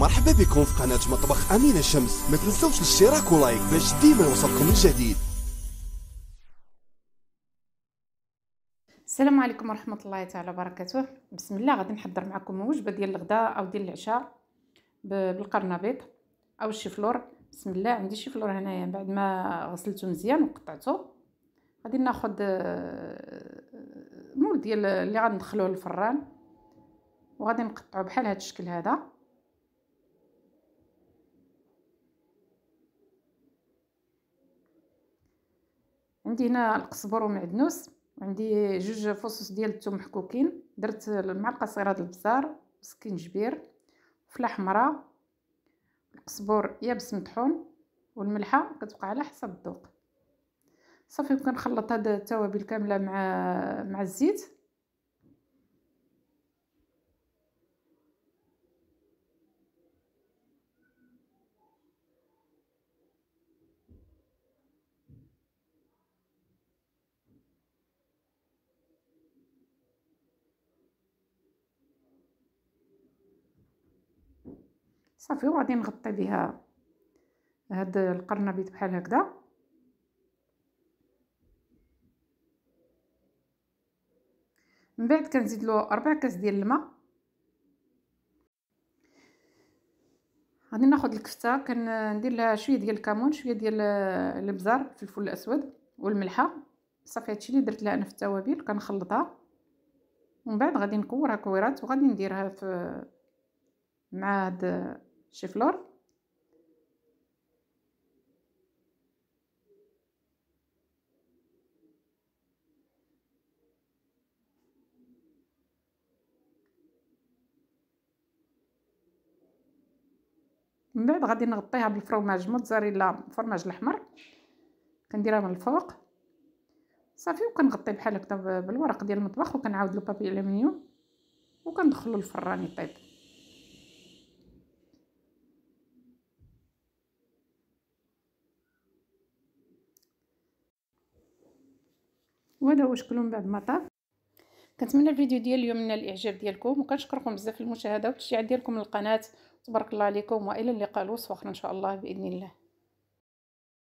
مرحبا بكم في قناة مطبخ أمينة شمس ما تنسوش الاشتراك ولايك باش ديما يوصلكم الجديد السلام عليكم ورحمة الله تعالى وبركاته بسم الله غادي نحضر معكم وجبة ديال الغداء أو ديال العشاء بالقرنبيط أو الشيفلور بسم الله عندي الشفلور هنايا يعني بعد ما غسلته مزيان وقطعته غادي ناخد آه، مول ديال اللي غندخلوه للفران وغادي نقطعو بحال هاد الشكل هذا عندي هنا القزبر ومعدنوس عندي جوج فصوص ديال الثوم محكوكين درت معلقه صغيره ديال البزار سكينجبير فلاح حمراء القزبر يابس مطحون والملحه كتبقى على حسب الذوق صافي كنخلط هاد التوابل كامله مع مع الزيت صافي وغادي نغطي بها هاد القرنبيط بحال هكذا من بعد كنزيد له ربع كاس ديال الماء غادي ناخذ الكفته كندير لها شويه ديال الكمون شويه ديال الابزار الفلفل الاسود والملحه صافي هادشي اللي درت لها انا في التوابل كنخلطها ومن بعد غادي نكورها كويرات وغادي نديرها في مع هاد شيفلور من بعد غادي نغطيها بالفرماج موتزاريلا فرماج الاحمر كنديرها من الفوق صافي وكنغطي بحال هكدا بالورق ديال المطبخ وكنعاود لو بابي الومنيوم وكندخلو للفران يطيب وهذا هو شكله من بعد ما طاب كنتمنى الفيديو ديال اليوم من الاعجاب ديالكم وكنشكركم بزاف المشاهده والتشجيع ديالكم للقناه تبارك الله عليكم والى اللقاء الوصف اخر ان شاء الله باذن الله